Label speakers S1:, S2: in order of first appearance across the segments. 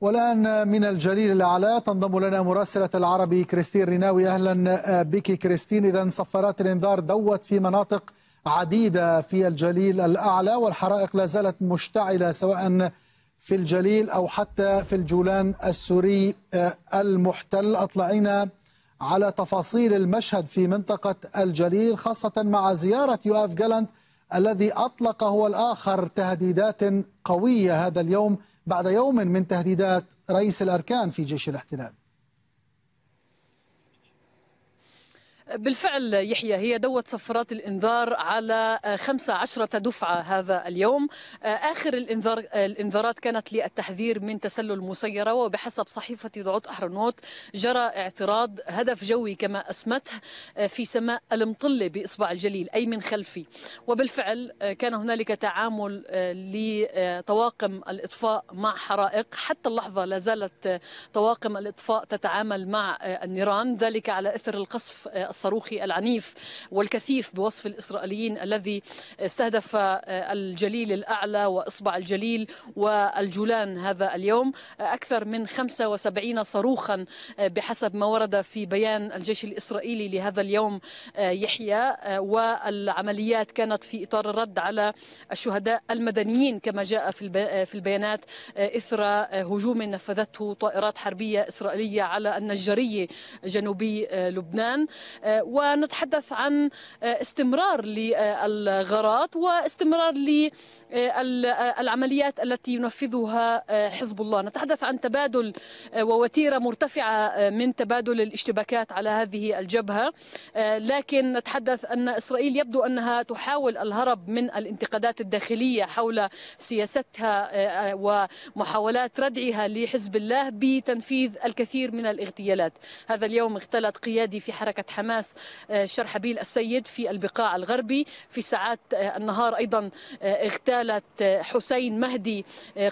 S1: والآن من الجليل الأعلى تنضم لنا مراسلة العربي كريستين ريناوي أهلا بك كريستين إذا صفارات الإنذار دوت في مناطق عديدة في الجليل الأعلى والحرائق لا زالت مشتعلة سواء في الجليل أو حتى في الجولان السوري آه، المحتل أطلعينا على تفاصيل المشهد في منطقة الجليل خاصة مع زيارة يؤاف جالانت الذي أطلق هو الآخر تهديدات قوية هذا اليوم بعد يوم من تهديدات رئيس الأركان في جيش الاحتلال
S2: بالفعل يحيى هي دوت صفارات الانذار على 15 آه، دفعة هذا اليوم آه، آخر الانذار آه، الانذارات كانت للتحذير من تسلل مسيرة وبحسب صحيفة دعوت أحرنوت جرى اعتراض هدف جوي كما أسمته في سماء المطلة بإصبع الجليل أي من خلفي وبالفعل كان هنالك تعامل لطواقم الإطفاء مع حرائق حتى اللحظة لا زالت طواقم الإطفاء تتعامل مع النيران ذلك على إثر القصف الصاروخي العنيف والكثيف بوصف الإسرائيليين الذي استهدف آه، الجليل الأعلى وإصبع الجليل والجولان هذا اليوم آه، أكثر من 75 صاروخا آه، بحسب ما ورد في بيان الجيش الإسرائيلي لهذا اليوم يحيى والعمليات كانت في إطار الرد على الشهداء المدنيين كما جاء في البيانات إثر هجوم نفذته طائرات حربية إسرائيلية على النجارية جنوبي لبنان آه، ونتحدث عن آه، استمرار للغارات واستمرار للعمليات آه، التي ينفذها حزب الله نتحدث عن تبادل ووتيرة مرتفعة من تبادل الاشتباكات على هذه الجبهة لكن نتحدث أن إسرائيل يبدو أنها تحاول الهرب من الانتقادات الداخلية حول سياستها ومحاولات ردعها لحزب الله بتنفيذ الكثير من الاغتيالات هذا اليوم اغتلت قيادي في حركة حماس الناس آه، شرحبيل السيد في البقاع الغربي في ساعات آه، النهار أيضا آه، اغتالت حسين مهدي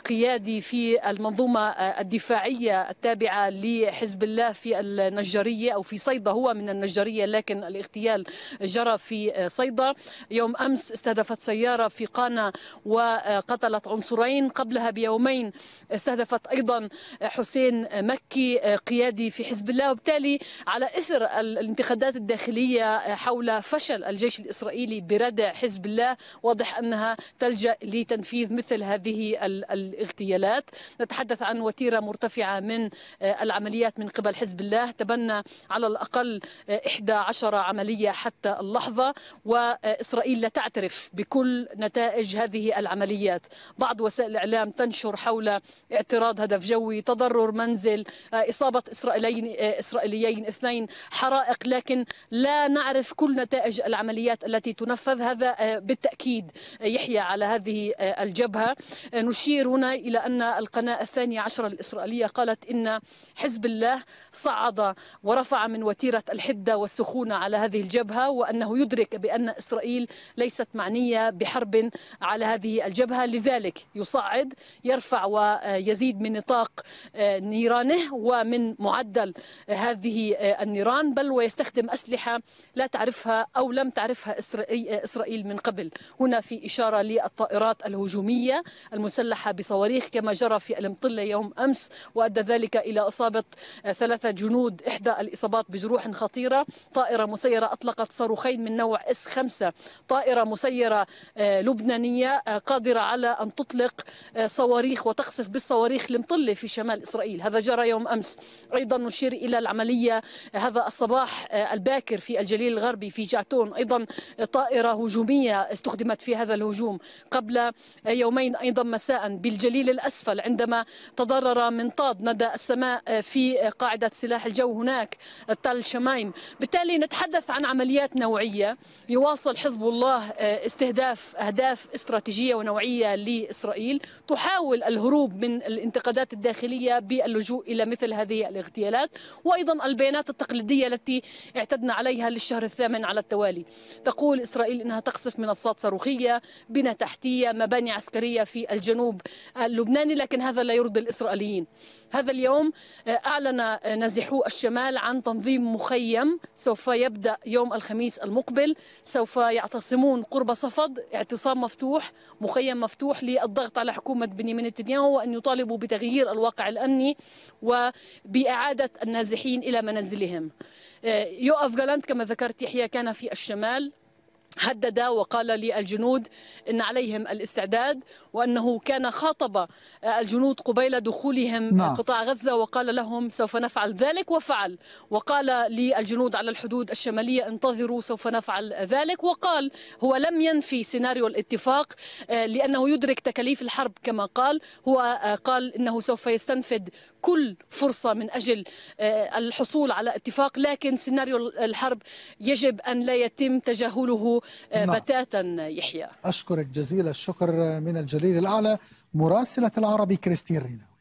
S2: قيادي في المنظومة الدفاعية التابعة لحزب الله في النجارية أو في صيدا هو من النجارية لكن الاغتيال جرى في صيدا يوم أمس استهدفت سيارة في قانا وقتلت عنصرين قبلها بيومين استهدفت أيضا حسين مكي قيادي في حزب الله وبالتالي على إثر الانتخابات التحقيقات الداخلية حول فشل الجيش الإسرائيلي بردع حزب الله واضح أنها تلجأ لتنفيذ مثل هذه الاغتيالات نتحدث عن وتيرة مرتفعة من آه، العمليات من قبل حزب الله تبنى على الأقل 11 آه، عملية حتى اللحظة وإسرائيل لا تعترف بكل نتائج هذه العمليات بعض وسائل الإعلام تنشر حول اعتراض هدف جوي تضرر منزل آه، إصابة إسرائيليين, إسرائيليين اثنين حرائق لكن لا نعرف كل نتائج العمليات التي تنفذ هذا آه، بالتأكيد آه، يحيى على هذه آه، الجبهة نشير هنا إلى أن القناة الثانية عشر الإسرائيلية قالت إن حزب الله صعد ورفع من وتيرة الحدة والسخونة على هذه الجبهة وأنه يدرك بأن إسرائيل ليست معنية بحرب على هذه الجبهة لذلك يصعد يرفع ويزيد من نطاق نيرانه ومن معدل هذه النيران بل ويستخدم اسلحه لا تعرفها أو لم تعرفها إسرائيل من قبل هنا في إشارة للطائرات الهجومية المسلحة بصواريخ كما جرى في المطلة يوم أمس وأدى ذلك إلى إصابة ثلاثة جنود إحدى الإصابات بجروح خطيرة طائرة مسيرة أطلقت صاروخين من نوع اس 5 طائرة مسيرة آه، لبنانية آه، قادرة على أن تطلق آه، صواريخ وتقصف بالصواريخ المطلة في شمال إسرائيل هذا جرى يوم أمس أيضا نشير إلى العملية هذا الصباح الباكر في الجليل الغربي في جعتون أيضا طائرة هجومية استخدمت في هذا الهجوم قبل يومين أيضا مساء بالجليل الأسفل عندما تضرر منطاد ندى السماء في قاعدة سلاح الجو هناك تل شمايم بالتالي نتحدث عن عمليات نوعية يواصل حزب الله استهداف أهداف استراتيجية ونوعية لإسرائيل تحاول الهروب من الانتقادات الداخلية باللجوء إلى مثل هذه الاغتيالات وأيضا البيانات التقليدية التي اعتدنا عليها للشهر الثامن على التوالي تقول إسرائيل أنها تقصف منصات صاروخية بنى تحتية مباني عسكرية في الجنوب اللبناني لكن هذا لا يرضي الإسرائيليين هذا اليوم آه، أعلن نازحو الشمال عن تنظيم مخيم سوف يبدأ يوم الخميس المقبل سوف يعتصمون قرب صفد اعتصام مفتوح مخيم مفتوح للضغط على حكومة بنيامين نتنياهو وأن يطالبوا بتغيير الواقع الأمني وبإعادة النازحين إلى منازلهم آه، يقف جالانت كما ذكرت يحيى كان في الشمال هدد وقال للجنود ان عليهم الاستعداد وانه كان خاطب الجنود قبيل دخولهم نعم. قطاع غزه وقال لهم سوف نفعل ذلك وفعل وقال للجنود على الحدود الشماليه انتظروا سوف نفعل ذلك وقال هو لم ينفي سيناريو الاتفاق آه، لانه يدرك تكاليف الحرب كما قال هو آه، قال انه سوف يستنفذ كل فرصة من أجل آه، الحصول على اتفاق لكن سيناريو الحرب يجب أن لا يتم تجاهله بتاتا آه، نعم. يحيى
S1: أشكرك جزيل الشكر من الجليل الأعلى مراسلة العربي كريستين رينا